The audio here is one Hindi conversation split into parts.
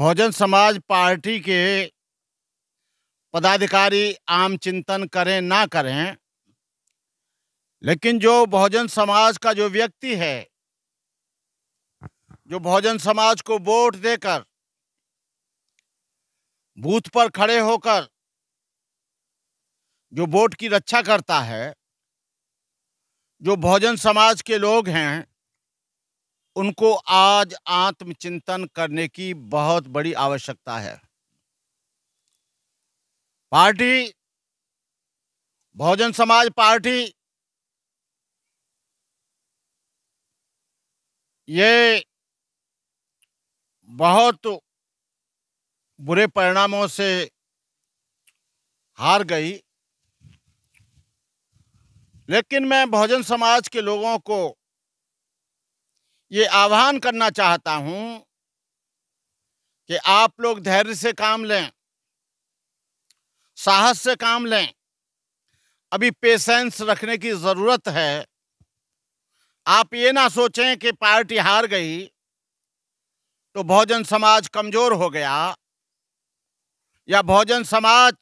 बहुजन समाज पार्टी के पदाधिकारी आम चिंतन करें ना करें लेकिन जो बहुजन समाज का जो व्यक्ति है जो बहुजन समाज को वोट देकर बूथ पर खड़े होकर जो वोट की रक्षा करता है जो बहुजन समाज के लोग हैं उनको आज आत्मचिंतन करने की बहुत बड़ी आवश्यकता है पार्टी बहुजन समाज पार्टी ये बहुत बुरे परिणामों से हार गई लेकिन मैं बहुजन समाज के लोगों को ये आह्वान करना चाहता हूं कि आप लोग धैर्य से काम लें साहस से काम लें अभी पेशेंस रखने की ज़रूरत है आप ये ना सोचें कि पार्टी हार गई तो बहुजन समाज कमज़ोर हो गया या बहुजन समाज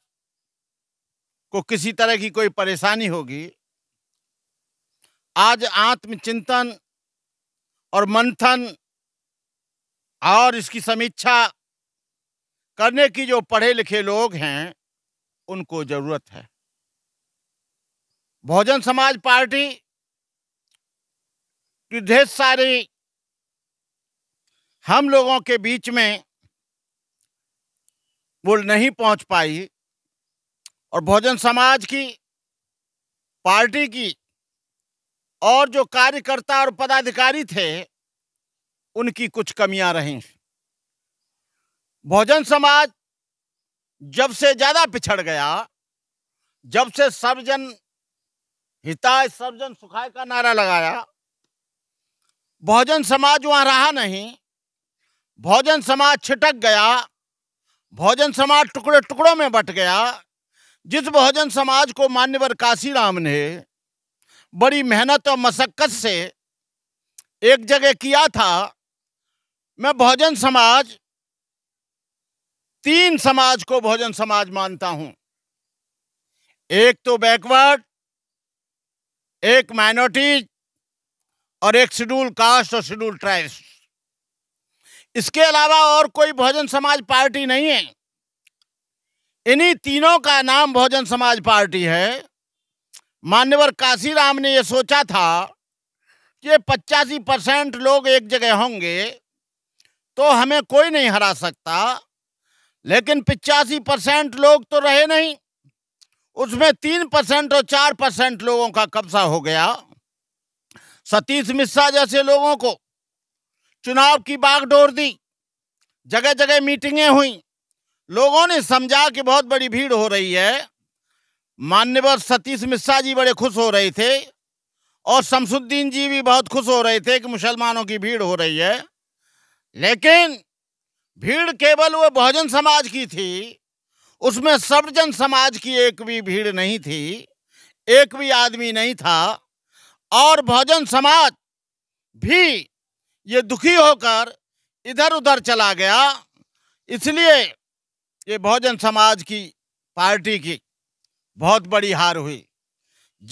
को किसी तरह की कोई परेशानी होगी आज आत्मचिंतन और मंथन और इसकी समीक्षा करने की जो पढ़े लिखे लोग हैं उनको जरूरत है बहुजन समाज पार्टी की ढेर सारी हम लोगों के बीच में वो नहीं पहुंच पाई और बहुजन समाज की पार्टी की और जो कार्यकर्ता और पदाधिकारी थे उनकी कुछ कमियां रही बहुजन समाज जब से ज़्यादा पिछड़ गया जब से सर्वजन हिताय सर्वजन सुखाय का नारा लगाया बहुजन समाज वहाँ रहा नहीं भोजन समाज छिटक गया भोजन समाज टुकड़े टुकड़ों में बट गया जिस बहुजन समाज को मान्यवर काशीराम ने बड़ी मेहनत और मशक्क़त से एक जगह किया था मैं भोजन समाज तीन समाज को भोजन समाज मानता हूं एक तो बैकवर्ड एक माइनॉरिटीज और एक शेड्यूल कास्ट और शेड्यूल ट्राइब्स इसके अलावा और कोई भोजन समाज पार्टी नहीं है इन्हीं तीनों का नाम भोजन समाज पार्टी है मान्यवर काशीराम ने यह सोचा था कि पचासी परसेंट लोग एक जगह होंगे तो हमें कोई नहीं हरा सकता लेकिन पिचासी परसेंट लोग तो रहे नहीं उसमें तीन परसेंट और चार परसेंट लोगों का कब्जा हो गया सतीश मिश्रा जैसे लोगों को चुनाव की बागडोर दी जगह जगह मीटिंगें हुई लोगों ने समझा कि बहुत बड़ी भीड़ हो रही है मान्यवर सतीश मिश्रा जी बड़े खुश हो रहे थे और शमसुद्दीन जी भी बहुत खुश हो रहे थे कि मुसलमानों की भीड़ हो रही है लेकिन भीड़ केवल वो बहुजन समाज की थी उसमें सर्वजन समाज की एक भी भीड़ नहीं थी एक भी आदमी नहीं था और बहुजन समाज भी ये दुखी होकर इधर उधर चला गया इसलिए ये बहुजन समाज की पार्टी की बहुत बड़ी हार हुई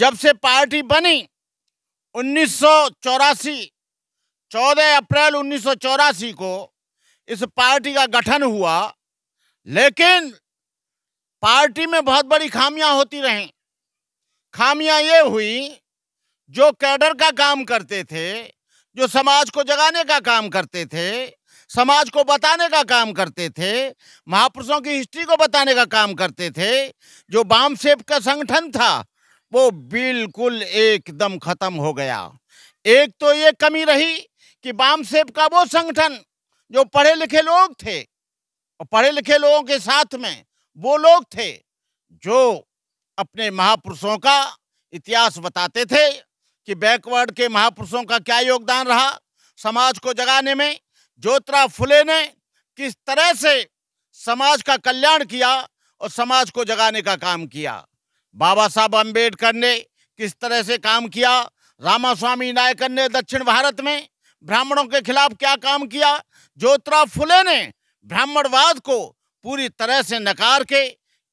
जब से पार्टी बनी उन्नीस चौदह अप्रैल उन्नीस को इस पार्टी का गठन हुआ लेकिन पार्टी में बहुत बड़ी खामियां होती रहीं खामियां ये हुई जो कैडर का काम करते थे जो समाज को जगाने का काम करते थे समाज को बताने का काम करते थे महापुरुषों की हिस्ट्री को बताने का काम करते थे जो बाम सेब का संगठन था वो बिल्कुल एकदम खत्म हो गया एक तो ये कमी रही कि बाम सेब का वो संगठन जो पढ़े लिखे लोग थे और पढ़े लिखे लोगों के साथ में वो लोग थे जो अपने महापुरुषों का इतिहास बताते थे कि बैकवर्ड के महापुरुषों का क्या योगदान रहा समाज को जगाने में ज्योतिरा फुले ने किस तरह से समाज का कल्याण किया और समाज को जगाने का काम किया बाबा साहब अम्बेडकर ने किस तरह से काम किया रामास्वामी नायकन ने दक्षिण भारत में ब्राह्मणों के खिलाफ क्या काम किया ज्योतिरा फुले ने ब्राह्मणवाद को पूरी तरह से नकार के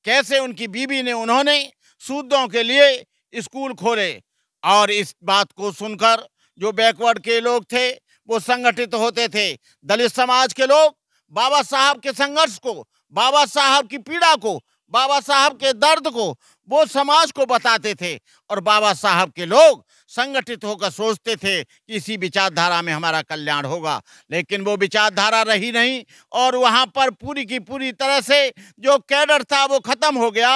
कैसे उनकी बीवी ने उन्होंने सूदों के लिए स्कूल खोले और इस बात को सुनकर जो बैकवर्ड के लोग थे वो संगठित होते थे दलित समाज के लोग बाबा साहब के संघर्ष को बाबा साहब की पीड़ा को बाबा साहब के दर्द को वो समाज को बताते थे और बाबा साहब के लोग संगठित होकर सोचते थे कि इसी विचारधारा में हमारा कल्याण होगा लेकिन वो विचारधारा रही नहीं और वहाँ पर पूरी की पूरी तरह से जो कैडर था वो ख़त्म हो गया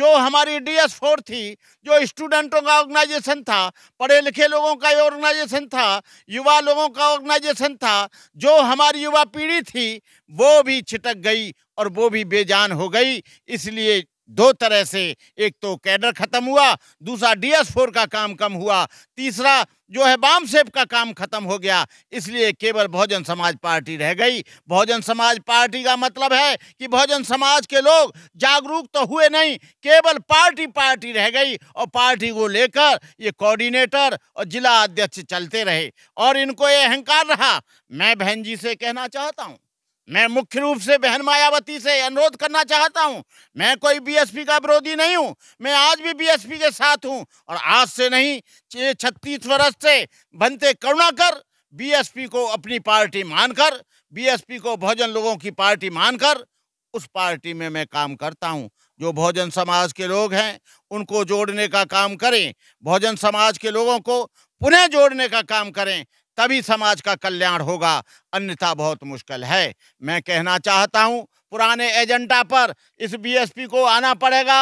जो हमारी डी एस फोर थी जो स्टूडेंटों का ऑर्गेनाइजेशन था पढ़े लिखे लोगों का ऑर्गेनाइजेशन था युवा लोगों का ऑर्गेनाइजेशन था जो हमारी युवा पीढ़ी थी वो भी छिटक गई और वो भी बेजान हो गई इसलिए दो तरह से एक तो कैडर खत्म हुआ दूसरा डीएस फोर का काम कम हुआ तीसरा जो है बाम सेब का काम खत्म हो गया इसलिए केवल बहुजन समाज पार्टी रह गई बहुजन समाज पार्टी का मतलब है कि बहुजन समाज के लोग जागरूक तो हुए नहीं केवल पार्टी पार्टी रह गई और पार्टी को लेकर ये कोऑर्डिनेटर और जिला अध्यक्ष चलते रहे और इनको ये अहंकार रहा मैं बहन जी से कहना चाहता हूँ मैं मुख्य रूप से बहन मायावती से अनुरोध करना चाहता हूं मैं कोई बीएसपी का विरोधी नहीं हूं मैं आज भी बीएसपी के साथ हूं और आज से नहीं छत्तीस वर्ष से बनते करुणाकर बीएसपी को अपनी पार्टी मानकर बीएसपी को बहुजन लोगों की पार्टी मानकर उस पार्टी में मैं काम करता हूं जो बहुजन समाज के लोग हैं उनको जोड़ने का काम करें बहुजन समाज के लोगों को पुनः जोड़ने का काम करें तभी समाज का कल्याण होगा अन्यथा बहुत मुश्किल है मैं कहना चाहता हूँ पुराने एजेंडा पर इस बीएसपी को आना पड़ेगा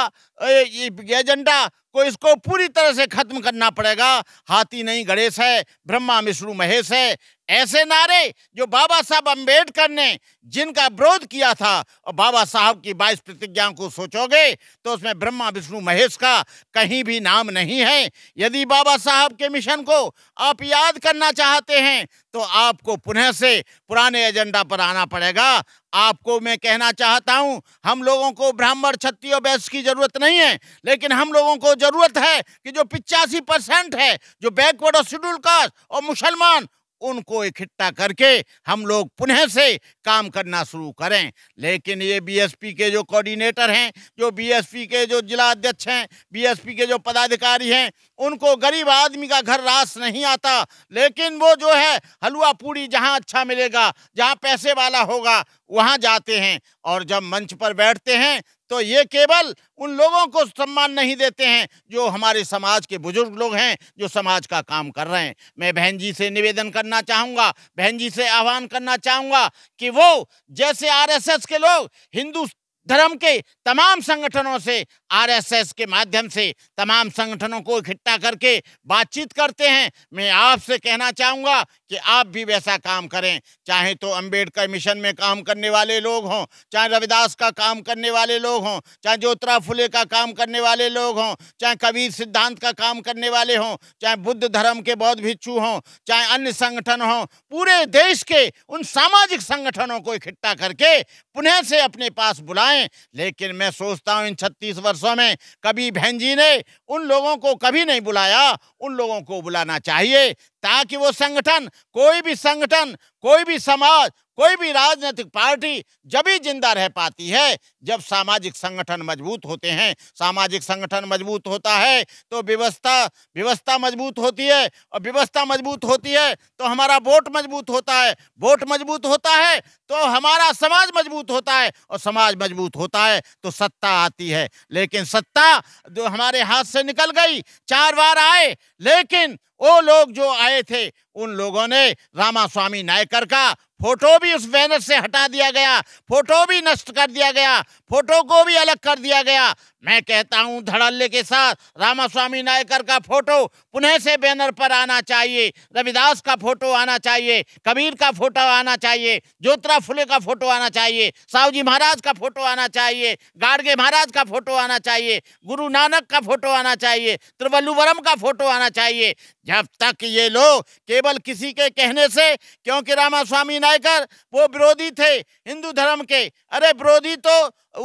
एजेंडा को इसको पूरी तरह से खत्म करना पड़ेगा हाथी नहीं गणेश है ब्रह्मा विष्णु महेश है ऐसे नारे जो बाबा साहब अम्बेडकर ने जिनका विरोध किया था और बाबा साहब की बाईस प्रतिज्ञाओं को सोचोगे तो उसमें ब्रह्मा विष्णु महेश का कहीं भी नाम नहीं है यदि बाबा साहब के मिशन को आप याद करना चाहते हैं तो आपको पुनः से पुराने एजेंडा पर आना पड़ेगा आपको मैं कहना चाहता हूं हम लोगों को ब्राह्मण क्षत्रिय वैश्य की जरूरत नहीं है लेकिन हम लोगों को जरूरत है कि जो पिचासी परसेंट है जो बैकवर्ड और शेड्यूल कास्ट और मुसलमान उनको इकट्ठा करके हम लोग पुनः से काम करना शुरू करें लेकिन ये बीएसपी के जो कोऑर्डिनेटर हैं जो बीएसपी के जो जिला अध्यक्ष हैं बीएसपी के जो पदाधिकारी हैं उनको गरीब आदमी का घर रास नहीं आता लेकिन वो जो है हलवा पूरी जहाँ अच्छा मिलेगा जहाँ पैसे वाला होगा वहाँ जाते हैं और जब मंच पर बैठते हैं तो ये केवल उन लोगों को सम्मान नहीं देते हैं जो हमारे समाज के बुजुर्ग लोग हैं जो समाज का काम कर रहे हैं मैं बहन जी से निवेदन करना चाहूँगा बहन जी से आह्वान करना चाहूँगा कि वो जैसे आरएसएस के लोग हिंदू धर्म के तमाम संगठनों से आरएसएस के माध्यम से तमाम संगठनों को इकट्ठा करके बातचीत करते हैं मैं आपसे कहना चाहूँगा कि आप भी वैसा काम करें चाहे तो अंबेडकर मिशन में काम करने वाले लोग हों चाहे रविदास का काम करने वाले लोग हों चाहे ज्योतिरा फुले का काम करने वाले लोग हों चाहे कबीर सिद्धांत का काम करने वाले हों चाहे बुद्ध धर्म के बौद्ध भिक्षु हों चाहे अन्य संगठन हों पूरे देश के उन सामाजिक संगठनों को इकट्ठा करके पुनः से अपने पास बुलाएं आए लेकिन मैं सोचता हूँ इन छत्तीस वर्षों में कभी बहन जी ने उन लोगों को कभी नहीं बुलाया उन लोगों को बुलाना चाहिए ताकि वो संगठन कोई भी संगठन कोई भी समाज कोई भी राजनीतिक पार्टी जब ही जिंदा रह पाती है जब सामाजिक संगठन मजबूत होते हैं सामाजिक संगठन मजबूत होता है तो व्यवस्था व्यवस्था मजबूत होती है और व्यवस्था मजबूत होती है तो हमारा वोट मजबूत होता है वोट मजबूत होता है तो हमारा समाज मजबूत होता है और समाज मजबूत होता है तो सत्ता आती है लेकिन सत्ता जो हमारे हाथ से निकल गई चार बार आए लेकिन वो लोग जो आए थे उन लोगों ने रामा स्वामी नायकर का फोटो भी उस बैनर से हटा दिया गया फोटो भी नष्ट कर दिया गया फोटो को भी अलग कर दिया गया मैं कहता हूं धड़ल्ले के साथ रामास्वामी नायकर का फोटो पुनः से बैनर पर आना चाहिए रविदास का फोटो आना चाहिए कबीर का फोटो आना चाहिए ज्योतिरा फुले का फोटो आना चाहिए साहु जी महाराज का फोटो आना चाहिए गाड़गे महाराज का फोटो आना चाहिए गुरु नानक का फोटो आना चाहिए त्रिवल्लुवरम का फोटो आना चाहिए जब तक ये लोग केवल किसी के कहने से क्योंकि रामास्वामी नायकर वो विरोधी थे हिंदू धर्म के अरे विरोधी तो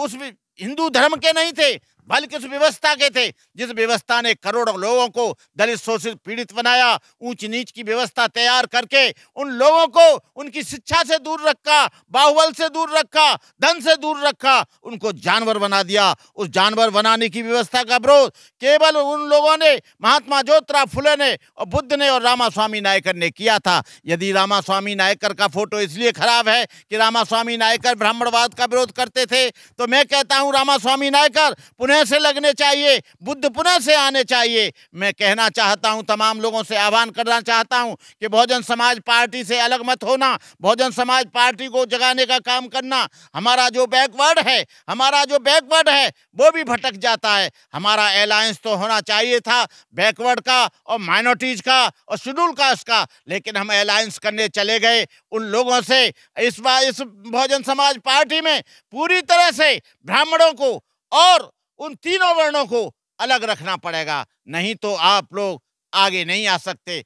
उस हिंदू धर्म के नहीं थे बल्कि उस व्यवस्था के थे जिस व्यवस्था ने करोड़ों लोगों को दलित शोषित पीड़ित बनाया ऊंच नीच की व्यवस्था तैयार करके उन लोगों को उनकी शिक्षा से दूर रखा बाहुबल से दूर रखा धन से दूर रखा उनको जानवर बना दिया उस जानवर बनाने की व्यवस्था का विरोध केवल उन लोगों ने महात्मा ज्योतिराव फुले ने और बुद्ध ने और रामास्वामी नायकर ने किया था यदि रामास्वामी नायकर का फोटो इसलिए खराब है कि रामास्वामी नायकर ब्राह्मणवाद का विरोध करते थे तो मैं कहता हूँ रामास्वामी नायकर पुनः पुनः से लगने चाहिए बुद्ध पुनः से आने चाहिए मैं कहना चाहता हूँ तमाम लोगों से आह्वान करना चाहता हूँ कि बहुजन समाज पार्टी से अलग मत होना बहुजन समाज पार्टी को जगाने का काम करना हमारा जो बैकवर्ड है हमारा जो बैकवर्ड है वो भी भटक जाता है हमारा अलायंस तो होना चाहिए था बैकवर्ड का और माइनॉरिटीज़ का और शेड्यूल कास्ट का लेकिन हम अलायंस करने चले गए उन लोगों से इस बार इस बहुजन समाज पार्टी में पूरी तरह से ब्राह्मणों को और उन तीनों वर्णों को अलग रखना पड़ेगा नहीं तो आप लोग आगे नहीं आ सकते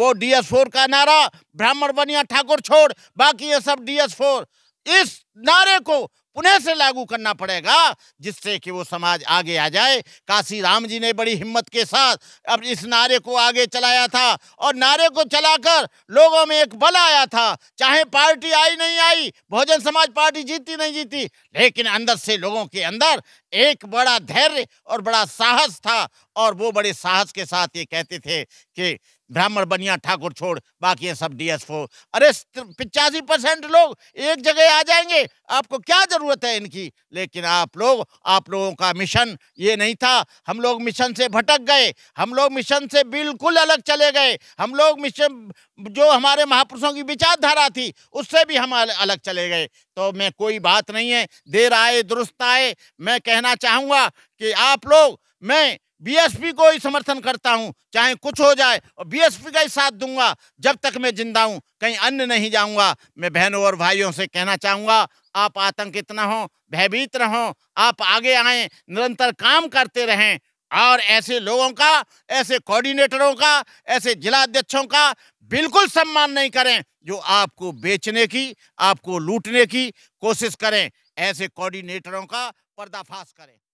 वो डीएस फोर का नारा ब्राह्मण बनिया ठाकुर छोड़ बाकी ये सब डीएस फोर इस नारे को पुनः से लागू करना पड़ेगा जिससे कि वो समाज आगे आ जाए काशी राम जी ने बड़ी हिम्मत के साथ अब इस नारे को आगे चलाया था और नारे को चलाकर लोगों में एक बल आया था चाहे पार्टी आई नहीं आई बहुजन समाज पार्टी जीती नहीं जीती लेकिन अंदर से लोगों के अंदर एक बड़ा धैर्य और बड़ा साहस था और वो बड़े साहस के साथ ये कहते थे कि ब्राह्मण बनिया ठाकुर छोड़ बाकी सब फो अरे पिचासी परसेंट लोग एक जगह आ जाएंगे आपको क्या ज़रूरत है इनकी लेकिन आप लोग आप लोगों का मिशन ये नहीं था हम लोग मिशन से भटक गए हम लोग मिशन से बिल्कुल अलग चले गए हम लोग मिशन जो हमारे महापुरुषों की विचारधारा थी उससे भी हम अलग चले गए तो मैं कोई बात नहीं है देर आए दुरुस्त आए मैं कहना चाहूँगा कि आप लोग मैं बीएसपी को ही समर्थन करता हूं चाहे कुछ हो जाए और बीएसपी का ही साथ दूंगा जब तक मैं जिंदा हूं कहीं अन्य नहीं जाऊंगा मैं बहनों और भाइयों से कहना चाहूंगा आप आतंकित न हो भयभीत रहो आप आगे आए निरंतर काम करते रहें और ऐसे लोगों का ऐसे कोऑर्डिनेटरों का ऐसे जिलाध्यक्षों का बिल्कुल सम्मान नहीं करें जो आपको बेचने की आपको लूटने की कोशिश करें ऐसे कोऑर्डिनेटरों का पर्दाफाश करें